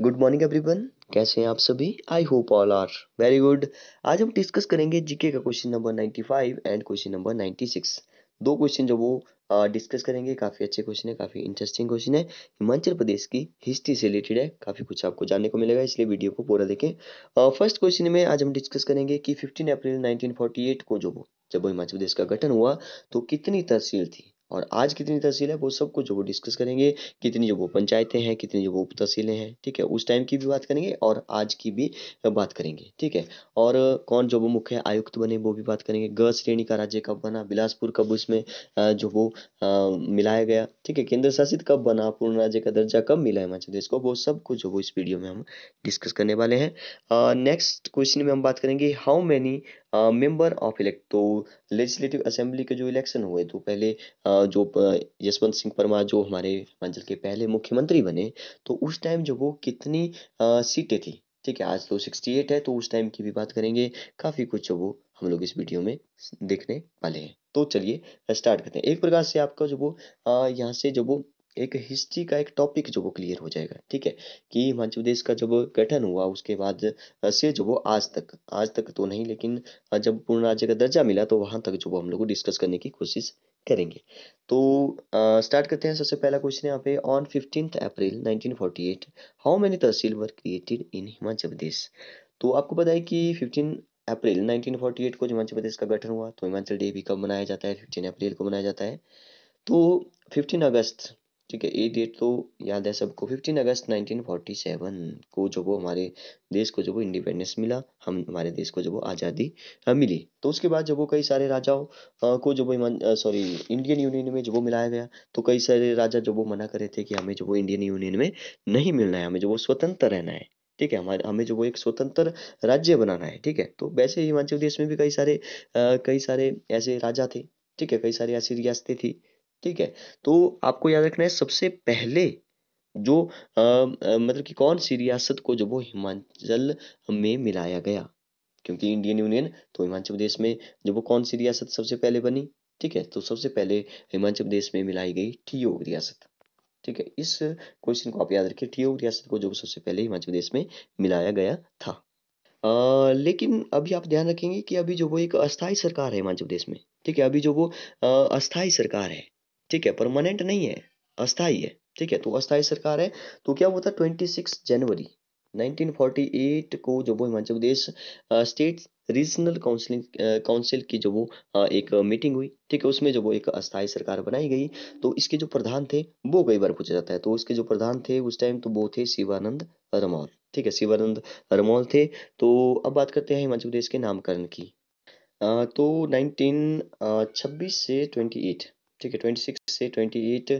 good morning everyone कैसे हैं आप सभी I hope all are very good आज हम डिस्कस करेंगे जीके का question number 95 and question number 96 दो क्वेश्चन जो वो डिस्कस करेंगे काफ़ी अच्छे क्वेश्चन है काफ़ी इंटरेस्टिंग क्वेश्चन है हिमाचल प्रदेश की हिस्ट्री से रिलेटेड है काफ़ी कुछ आपको जानने को मिलेगा इसलिए वीडियो को पूरा देखें फर्स्ट uh, क्वेश्चन में आज हम डिस्कस करेंगे कि 15 अप्रैल 1948 को जो वो जब हिमाचल प्रदेश का गठन हुआ तो कितनी तहसील थी और आज कितनी तहसील है वो सब कुछ वो डिस्कस करेंगे कितनी जो वो पंचायतें हैं कितनी जो वो उप तहसीलें हैं ठीक है उस टाइम की भी बात करेंगे और आज की भी बात करेंगे ठीक है और कौन जो वो मुख्य आयुक्त बने वो भी बात करेंगे ग श्रेणी का राज्य कब बना बिलासपुर कब उसमें जो वो मिलाया गया ठीक है केंद्र शासित कब बना पूर्ण राज्य का दर्जा कब मिला हिमाचल प्रदेश को वो सब कुछ वो इस वीडियो में हम डिस्कस करने वाले हैं नेक्स्ट क्वेश्चन में हम बात करेंगे how many member of elect to legislative assembly के जो इलेक्शन हुए तो पहले जो यशवंत सिंह परमार जो हमारे हिमाचल के पहले मुख्यमंत्री बने तो उस टाइम जो वो कितनी सीटें थी ठीक है आज तो 68 है तो उस टाइम की भी बात करेंगे काफ़ी कुछ जो वो हम लोग इस वीडियो में देखने वाले हैं तो चलिए स्टार्ट करते हैं एक प्रकार से आपका जो वो यहाँ से जो वो एक हिस्ट्री का एक टॉपिक जो वो क्लियर हो जाएगा ठीक है कि हिमाचल प्रदेश का जब गठन हुआ उसके बाद से जो वो आज तक आज तक तो नहीं लेकिन जब पूर्ण राज्य का दर्जा मिला तो वहाँ तक जो वो हम लोग डिस्कस करने की कोशिश करेंगे तो स्टार्ट करते हैं सबसे पहला क्वेश्चन यहाँ पे on fifteen April 1948 how many tehsil were created in Himachal Pradesh तो आपको पता है कि फिफ्टीन अप्रैल 1948 को हिमाचल प्रदेश का गठन हुआ तो हिमाचल डे भी कब मनाया जाता है फिफ्टीन अप्रैल को मनाया जाता है तो फिफ्टीन अगस्त ठीक है ये डेट तो याद है सबको 15 अगस्त 1947 को जब वो हमारे देश को जब वो इंडिपेंडेंस मिला हम हमारे देश को जब वो आज़ादी मिली तो उसके बाद जब वो कई सारे राजाओं को जब वो सॉरी इंडियन यूनियन में जब वो मिलाया गया तो कई सारे राजा जब वो मना कर रहे थे कि हमें जो वो इंडियन यूनियन में नहीं मिलना है हमें जो वो स्वतंत्र रहना है ठीक है हमारे हमें जो वो एक स्वतंत्र राज्य बनाना है ठीक है तो वैसे हिमाचल प्रदेश में भी कई सारे आ, कई सारे ऐसे राजा थे ठीक है कई सारी ऐसी रियासतें थी ठीक है तो आपको याद रखना है सबसे पहले जो आ, मतलब कि कौन सी रियासत को जब वो हिमाचल में मिलाया गया क्योंकि इंडियन यूनियन तो हिमाचल प्रदेश में जब वो कौन सी रियासत सबसे पहले बनी ठीक है तो सबसे पहले हिमाचल प्रदेश में मिलाई गई ठियोग रियासत ठीक है इस क्वेश्चन को आप याद रखिए ठियोग रियासत को जो सबसे पहले हिमाचल प्रदेश में मिलाया गया था आ, लेकिन अभी आप ध्यान रखेंगे कि अभी जो वो एक अस्थाई सरकार है हिमाचल प्रदेश में ठीक है अभी जो वो अस्थाई सरकार है ठीक है परमानेंट नहीं है अस्थाई है ठीक है तो अस्थाई सरकार है तो क्या हुआ था ट्वेंटी सिक्स जनवरी 1948 को जो वो Himachal Pradesh state regional counselling council की जो वो आ, एक मीटिंग हुई ठीक है उसमें जो वो एक अस्थायी सरकार बनाई गई तो इसके जो प्रधान थे वो कई बार पूछा जाता है तो उसके जो प्रधान थे उस टाइम तो वो थे शिवानंद रमौल ठीक है शिवानंद रमौल थे तो अब बात करते हैं हिमाचल प्रदेश के नामकरण की आ, तो छब्बीस से एट ठीक है ट्वेंटी सिक्स से ट्वेंटी एट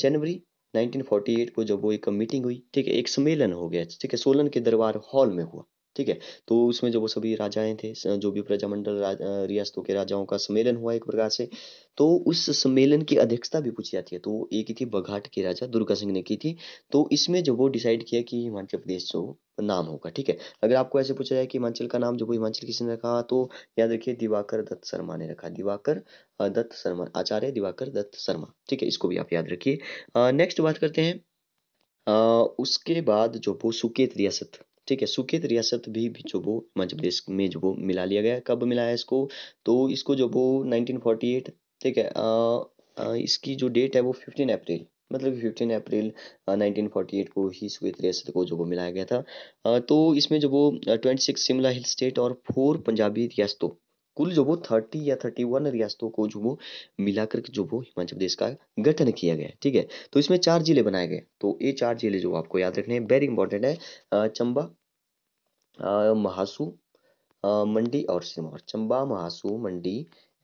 जनवरी 1948 को जब वो एक मीटिंग हुई ठीक है एक सम्मेलन हो गया ठीक है सोलन के दरबार हॉल में हुआ ठीक है तो उसमें जो वो सभी राजाएं थे जो भी प्रजामंडल रियासतों के राजाओं का सम्मेलन हुआ एक प्रकार से तो उस सम्मेलन की अध्यक्षता भी पूछी जाती है तो एक ही थी बघाट के राजा दुर्गा सिंह ने की थी तो इसमें जो वो डिसाइड किया कि हिमाचल प्रदेश जो नाम होगा ठीक है अगर आपको ऐसे पूछा जाए कि हिमाचल का नाम जो हिमाचल किसने रखा तो याद रखिए दिवाकर दत्त शर्मा ने रखा दिवाकर दत्त शर्मा आचार्य दिवाकर दत्त शर्मा ठीक है इसको भी आप याद रखिए नेक्स्ट बात करते हैं आ, उसके बाद जो वो सुकेत रियासत ठीक है सुकेत रियासत भी, भी जो वो मध्य प्रदेश में जो वो मिला लिया गया कब मिलाया इसको तो इसको जो वो एट ठीक है आ, आ, इसकी जो डेट है वो फिफ्टीन अप्रैल मतलब कि fifteen April nineteen forty eight को ही सुवेद रियासत को जो वो मिलाया गया था uh, तो इसमें जो वो twenty six Shimla hill state और फोर पंजाबी रियासतों कुल जो वो थर्टी या थर्टी वन रियासतों को जो वो मिलाकर जो वो हिमाचल प्रदेश का गठन किया गया ठीक है तो इसमें चार जिले बनाए गए तो ये चार जिले जो आपको याद रखने हैं वेरी इंपॉर्टेंट है uh, चंबा uh, महासू मंडी और सिरमौर चंबा महासू मंडी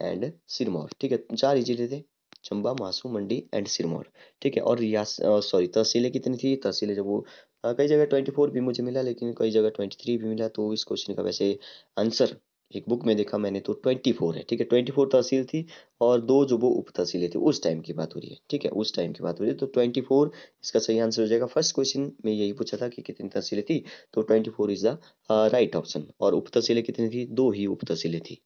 एंड सिरमौर ठीक है चार ही जिले थे चंबा मासू मंडी एंड सिरमौर ठीक है और रिया सॉरी तहसीलें कितनी थी तहसीलें जब वो कई जगह ट्वेंटी फोर भी मुझे मिला लेकिन कई जगह ट्वेंटी थ्री भी मिला तो इस क्वेश्चन का वैसे आंसर एक बुक में देखा मैंने तो ट्वेंटी फोर है ठीक है ट्वेंटी फोर तहसील थी और दो जो वो उप तहसीलें थी उस टाइम की बात हो रही है ठीक है उस टाइम की बात हो रही है तो ट्वेंटी फोर इसका सही आंसर हो जाएगा फर्स्ट क्वेश्चन में यही पूछा था कि कितनी तहसीलें थी तो twenty four is the right option और उप तहसीलें कितनी थी दो ही उप तहसीलें थी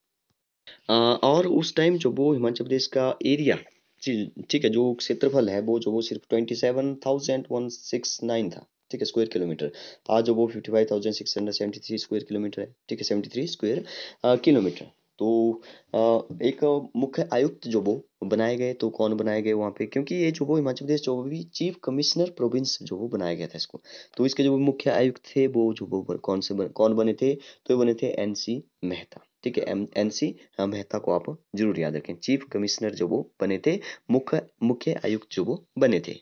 आ, और उस टाइम जो वो हिमाचल प्रदेश का एरिया ठीक है जो क्षेत्रफल है वो जो वो सिर्फ twenty seven thousand one six nine था ठीक है स्क्वायर किलोमीटर आज जो वो fifty five thousand six hundred seventy three square kilometre है ठीक है सेवेंटी थ्री स्क्वायर किलोमीटर तो आ, एक मुख्य आयुक्त जो वो बनाए गए तो कौन बनाए गए वहाँ पे क्योंकि ये जो वो हिमाचल प्रदेश जो भी चीफ कमिश्नर प्रोविंस जो वो बनाया गया था इसको तो इसके जो मुख्य आयुक्त थे वो जो वो कौन से बन, कौन बने थे तो ये बने थे एन सी मेहता ठीक है एम एन सी मेहता को आप जरूर याद रखें चीफ कमिश्नर जो वो बने थे मुख्य मुख्य आयुक्त जो वो बने थे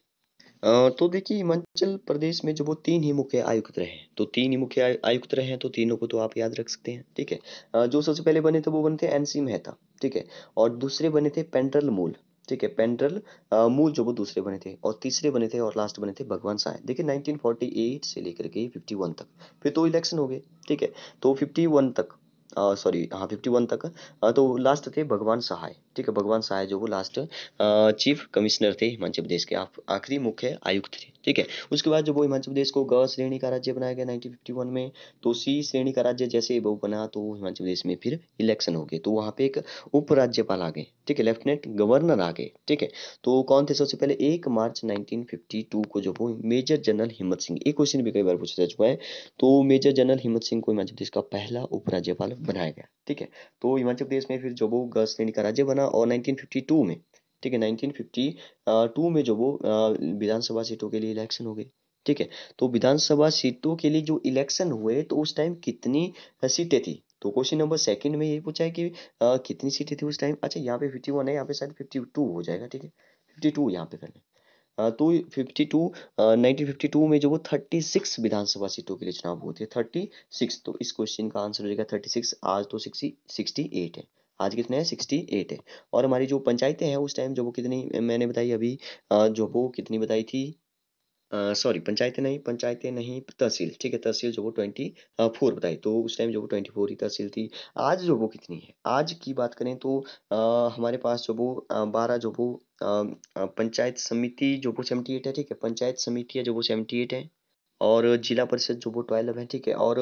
तो देखिए हिमाचल प्रदेश में जो वो तीन ही मुख्य आयुक्त रहे तो तीन ही मुख्य आयुक्त रहे हैं तो तीनों को तो आप याद रख सकते हैं ठीक है जो सबसे पहले बने थे वो बने थे एन सी मेहता ठीक है और दूसरे बने थे पेंड्रल मूल ठीक है पेंड्रल मूल जो वो दूसरे बने थे और तीसरे बने थे और लास्ट बने थे भगवान साय देखिए नाइनटीन से लेकर के फिफ्टी तक फिर तो इलेक्शन हो गए ठीक है तो फिफ्टी तक सॉरी हाँ फिफ्टी वन तक तो लास्ट थे भगवान सहाय ठीक है भगवान सहाय जो वो लास्ट चीफ कमिश्नर थे हिमाचल प्रदेश के आखिरी मुख्य आयुक्त थे ठीक है उसके बाद जब वो हिमाचल प्रदेश को ग श्रेणी का राज्य बनाया गया नाइनटीन में तो सी श्रेणी का राज्य जैसे वो बना तो हिमाचल प्रदेश में फिर इलेक्शन हो गए तो वहाँ पे एक उपराज्यपाल आ गए ठीक है लेफ्टिनेंट गवर्नर आ गए ठीक है तो कौन थे सबसे पहले एक मार्च नाइनटीन को जो वो मेजर जनरल हिम्मत सिंह एक क्वेश्चन भी कई बार पूछा जा चुका है तो मेजर जनरल हिम्मत सिंह को हिमाचल प्रदेश का पहला उपराज्यपाल बनाया गया ठीक है तो हिमाचल प्रदेश में फिर जो वो गर्ल्स क्लिनिक का राज्य बना और 1952 में ठीक है 1952 में जो वो विधानसभा सीटों के लिए इलेक्शन हो गए ठीक है तो विधानसभा सीटों के लिए जो इलेक्शन हुए तो उस टाइम कितनी सीटें थी तो क्वेश्चन नंबर सेकंड में ये पूछा है कि आ, कितनी सीटें थी उस टाइम अच्छा यहाँ पे फिफ्टी वन है यहाँ पे शायद फिफ्टी टू हो जाएगा ठीक है फिफ्टी टू यहाँ पे करना to fifty two nineteen fifty two में जो वो थर्टी सिक्स विधानसभा सीटों के लिए चुनाव हुए थे थर्टी सिक्स तो इस क्वेश्चन का आंसर हो जाएगा थर्टी सिक्स आज तो सिक्सटी सिक्सटी एट है आज कितने हैं सिक्सटी एट है और हमारी जो पंचायतें हैं उस टाइम जो वो कितनी मैंने बताई अभी जो वो कितनी बताई थी सॉरी पंचायतें नहीं पंचायतें नहीं तहसील ठीक है तहसील जो वो ट्वेंटी फोर बताई तो उस टाइम जो वो ट्वेंटी फोर ही तहसील थी आज जो वो कितनी है आज की बात करें तो आ, हमारे पास जो वो बारह जो वो पंचायत समिति जो वो सेवेंटी एट है ठीक है पंचायत समिति है जो वो सेवेंटी एट है और जिला परिषद जो वो ट्वेल्व है ठीक है और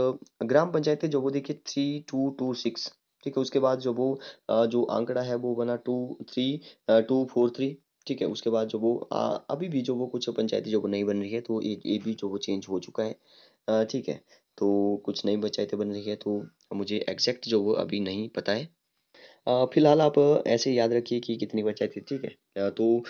ग्राम पंचायतें जो वो देखिए थ्री टू टू सिक्स ठीक है उसके बाद जो वो जो आंकड़ा है वो बना two three two four three ठीक है उसके बाद जो वो अभी भी जो वो कुछ पंचायती जो वो नहीं बन रही है तो ये ये भी जो वो चेंज हो चुका है ठीक है तो कुछ नई पंचायतें बन रही है तो मुझे एग्जैक्ट जो वो अभी नहीं पता है फिलहाल आप ऐसे याद रखिए कि कितनी पंचायतें ठीक है तो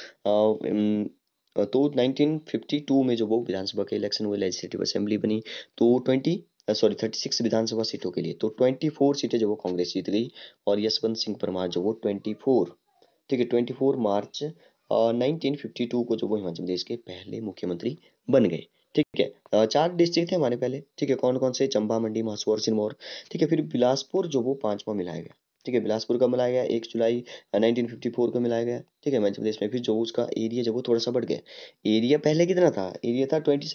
तो 1952 में जो वो विधानसभा के इलेक्शन हुए लेजिस्लेटिव असेंबली बनी तो ट्वेंटी सॉरी थर्टी सिक्स विधानसभा सीटों के लिए तो ट्वेंटी फोर सीटें जो वो कांग्रेस जीत गई और यशवंत सिंह परमार जो वो ट्वेंटी फोर ठीक है twenty four March nineteen fifty two को जो वो हिमाचल प्रदेश के पहले मुख्यमंत्री बन गए ठीक है चार डिस्ट्रिक्ट थे हमारे पहले ठीक है कौन कौन से चंबा मंडी महासू सिरमौर ठीक है फिर बिलासपुर जो वो पांचवा मिलाया गया ठीक है बिलासपुर का मिलाया गया एक जुलाई 1954 को मिलाया गया ठीक है हिमाचल प्रदेश में फिर जो उसका एरिया जो वो थोड़ा सा बढ़ गया एरिया पहले कितना था एरिया था ट्वेंटी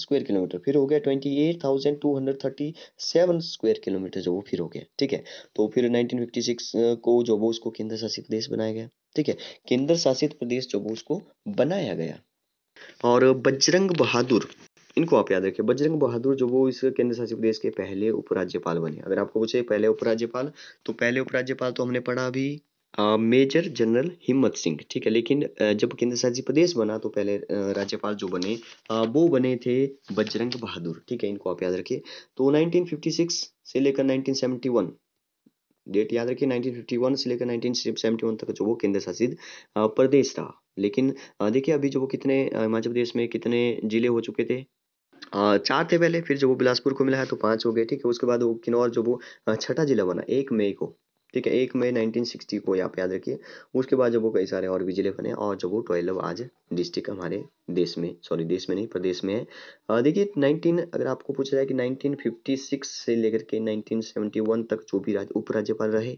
स्क्वायर किलोमीटर फिर हो गया ट्वेंटी स्क्वायर किलोमीटर जो वो फिर हो गया ठीक है तो फिर नाइनटीन को जो वो उसको केंद्र शासित प्रदेश बनाया गया ठीक है केंद्र शासित प्रदेश जो उसको बनाया गया और बजरंग बहादुर इनको आप याद रखिए बजरंग बहादुर जो वो इस केंद्र शासित प्रदेश के पहले उपराज्यपाल बने अगर आपको पूछे पहले उपराज्यपाल तो पहले उपराज्यपाल तो हमने पढ़ा अभी मेजर जनरल हिम्मत सिंह ठीक है लेकिन जब केंद्र शासित प्रदेश बना तो पहले राज्यपाल जो बने वो बने थे बजरंग बहादुर ठीक है इनको आप याद रखिए तो 1956 से लेकर 1971 डेट याद रखिए 1951 से लेकर 1971 तक जो वो केंद्र शासित प्रदेश था लेकिन देखिए अभी जो वो कितने हिमाचल प्रदेश में कितने जिले हो चुके थे चार थे पहले फिर जो वो बिलासपुर को मिला है तो पांच हो गए ठीक है उसके बाद वो किन्नौर जो वो छठा जिला बना एक मई को ठीक है एक मई 1960 को यहाँ पे याद रखिए उसके बाद जब वो कई सारे और भी जिले बने और जब वो ट्वेल्व आज डिस्ट्रिक्ट हमारे देश में सॉरी देश में नहीं प्रदेश में है देखिए 19 अगर आपको पूछा जाए कि 1956 से लेकर के 1971 तक जो भी राज उपराज्यपाल रहे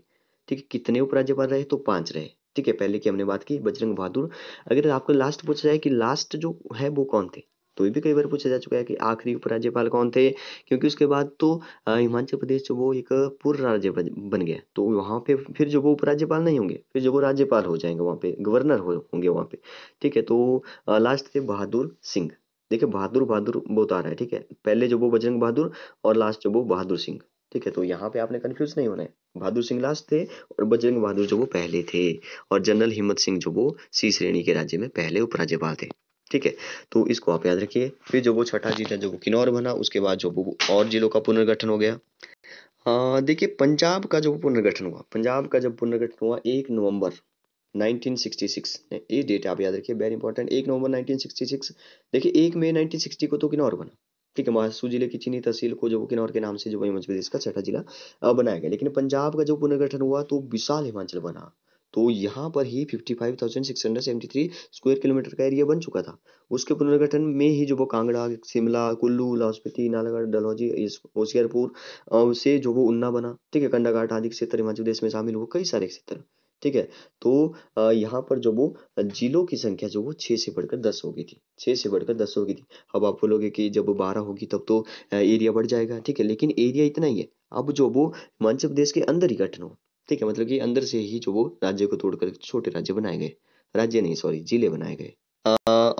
ठीक है कितने उपराज्यपाल रहे तो पांच रहे ठीक है पहले की हमने बात की बजरंग बहादुर अगर आपको लास्ट पूछा जाए कि लास्ट जो है वो कौन थे तो ये भी कई बार पूछा जा चुका है कि आखिरी उपराज्यपाल कौन थे क्योंकि उसके बाद तो हिमाचल प्रदेश जो वो एक पूर्ण राज्य बन गया तो वहाँ पे फिर जो वो उपराज्यपाल नहीं होंगे फिर जो वो राज्यपाल हो जाएंगे वहाँ पे गवर्नर हो, होंगे वहाँ पे ठीक है तो लास्ट थे बहादुर सिंह देखिए बहादुर बहादुर बहुत आ रहा है ठीक है पहले जो वो बजरंग बहादुर और लास्ट जो वो बहादुर सिंह ठीक है तो यहाँ पे आपने कंफ्यूज नहीं होना है बहादुर सिंह लास्ट थे और बजरंग बहादुर जो वो पहले थे और जनरल हिम्मत सिंह जो वो सी श्रेणी के राज्य में पहले उपराज्यपाल थे ठीक है तो इसको आप याद रखिए फिर जो वो छठा जिला जो वो किन्नौर बना उसके बाद जो वो और जिलों का पुनर्गठन हो गया देखिए पंजाब का जो पुनर्गठन हुआ पंजाब का जब पुनर्गठन हुआ एक नवंबर 1966 ने ये डेट आप याद रखिए वेरी इंपॉर्टेंट एक नवंबर 1966 देखिए एक मई 1960 को तो किन्नौर बना ठीक है महासू जिले की चीनी तहसील को जो किन्नौर के नाम से जो मध्य प्रदेश का छठा जिला बनाया गया लेकिन पंजाब का जो पुनर्गठन हुआ तो विशाल हिमाचल बना तो यहाँ पर ही 55,673 स्क्वायर किलोमीटर का एरिया बन चुका था उसके पुनर्गठन में ही जो वो कांगड़ा शिमला कुल्लू लाहौस्पीति नालागढ़ डलहौजी होशियारपुर से जो वो उन्ना बना ठीक है कंडाघाट आदि क्षेत्र हिमाचल प्रदेश में शामिल हुआ कई सारे क्षेत्र ठीक है तो यहाँ पर जो वो जिलों की संख्या जो वो छः से बढ़कर दस हो गई थी छः से बढ़कर दस हो गई थी अब आप बोलोगे कि जब बारह होगी तब तो एरिया बढ़ जाएगा ठीक है लेकिन एरिया इतना ही है अब जो वो हिमाचल प्रदेश के अंदर ही गठन हो ठीक है मतलब कि अंदर से ही जो वो राज्य को तोड़कर छोटे राज्य बनाए गए राज्य नहीं सॉरी जिले बनाए गए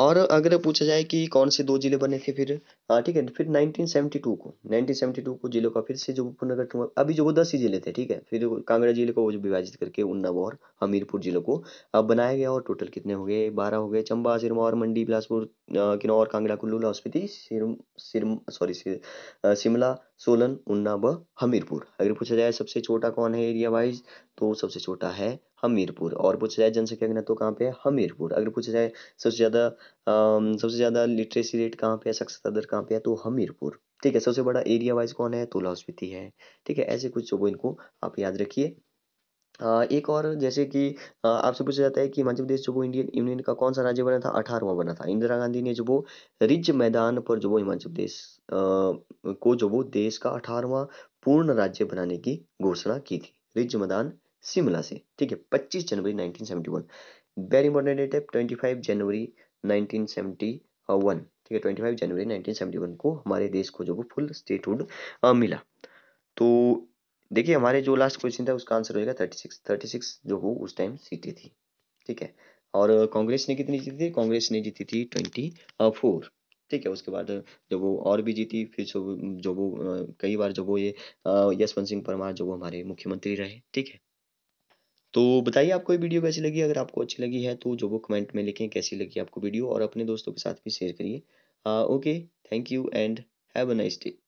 और अगर पूछा जाए कि कौन से दो जिले बने थे फिर हाँ ठीक है तो फिर 1972 को 1972 को जिलों का फिर से जो पुनर्गठन हुआ अभी जो वो दस ही जिले थे ठीक है फिर कांगड़ा जिले को वो जो विभाजित करके उन्नाव और हमीरपुर जिलों को अब बनाया गया और टोटल कितने हो गए बारह हो गए चंबा सिरमौर मंडी बिलासपुर किन्नौर कांगड़ा कुल्लू लाहौस्पीति सिरम सिरम सॉरी शिमला सोलन उन्ना व हमीरपुर अगर पूछा जाए सबसे छोटा कौन है एरिया वाइज तो सबसे छोटा है हमीरपुर और पूछा जाए जनसंख्या गिना तो कहाँ पे है हमीरपुर अगर पूछा जाए सबसे ज़्यादा सबसे ज़्यादा लिटरेसी रेट कहाँ पे है साक्षरता दर कहाँ पे है तो हमीरपुर ठीक है सबसे बड़ा एरिया वाइज कौन है तो स्पीति है ठीक है ऐसे कुछ वो इनको आप याद रखिए एक और जैसे कि आपसे पूछा जाता है कि हिमाचल प्रदेश जो वो इंडियन यूनियन का कौन सा राज्य बना था अठारहवा बना था इंदिरा गांधी ने जो वो रिज मैदान पर जो वो हिमाचल प्रदेश को जो वो देश का अठारहवा पूर्ण राज्य बनाने की घोषणा की थी रिज मैदान शिमला से ठीक है 25 जनवरी 1971 वेरी इंपॉर्टेंट डेट है 25 जनवरी 1971 ठीक है 25 जनवरी 1971 को हमारे देश को जो वो फुल स्टेटहुड मिला तो देखिए हमारे जो लास्ट क्वेश्चन था उसका आंसर होगा 36 36 जो वो उस टाइम सीटें थी ठीक है और कांग्रेस ने कितनी जीती थी कांग्रेस ने जीती थी ट्वेंटी फोर ठीक है उसके बाद जब वो और भी जीती फिर जो जो वो कई बार जो वो ये यशवंत सिंह परमार जो वो हमारे मुख्यमंत्री रहे ठीक है तो बताइए आपको ये वीडियो कैसी लगी अगर आपको अच्छी लगी है तो जो वो कमेंट में लिखें कैसी लगी आपको वीडियो और अपने दोस्तों के साथ भी शेयर करिए हाँ, okay thank you and have a nice day